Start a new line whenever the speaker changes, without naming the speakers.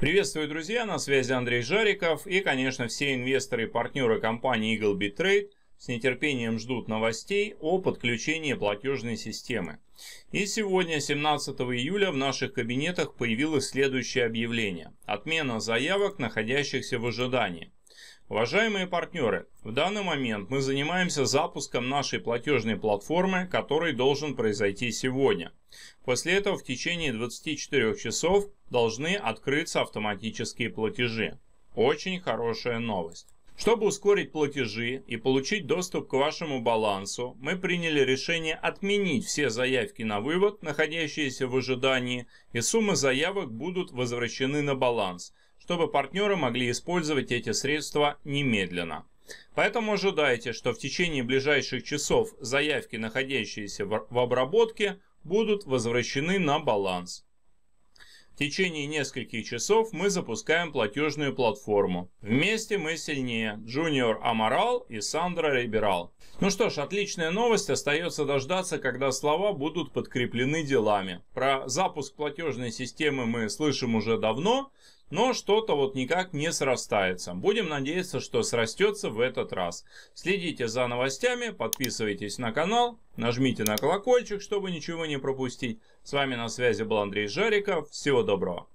Приветствую, друзья, на связи Андрей Жариков и, конечно, все инвесторы и партнеры компании Eaglebit Trade с нетерпением ждут новостей о подключении платежной системы. И сегодня, 17 июля, в наших кабинетах появилось следующее объявление. Отмена заявок, находящихся в ожидании. Уважаемые партнеры, в данный момент мы занимаемся запуском нашей платежной платформы, который должен произойти сегодня. После этого в течение 24 часов должны открыться автоматические платежи. Очень хорошая новость. Чтобы ускорить платежи и получить доступ к вашему балансу, мы приняли решение отменить все заявки на вывод, находящиеся в ожидании, и суммы заявок будут возвращены на баланс, чтобы партнеры могли использовать эти средства немедленно. Поэтому ожидайте, что в течение ближайших часов заявки, находящиеся в обработке, будут возвращены на баланс. В течение нескольких часов мы запускаем платежную платформу. Вместе мы сильнее. Junior Amaral и Сандра Риберал. Ну что ж, отличная новость. Остается дождаться, когда слова будут подкреплены делами. Про запуск платежной системы мы слышим уже давно но что-то вот никак не срастается. Будем надеяться, что срастется в этот раз. Следите за новостями, подписывайтесь на канал, нажмите на колокольчик, чтобы ничего не пропустить. С вами на связи был Андрей Жариков. Всего доброго.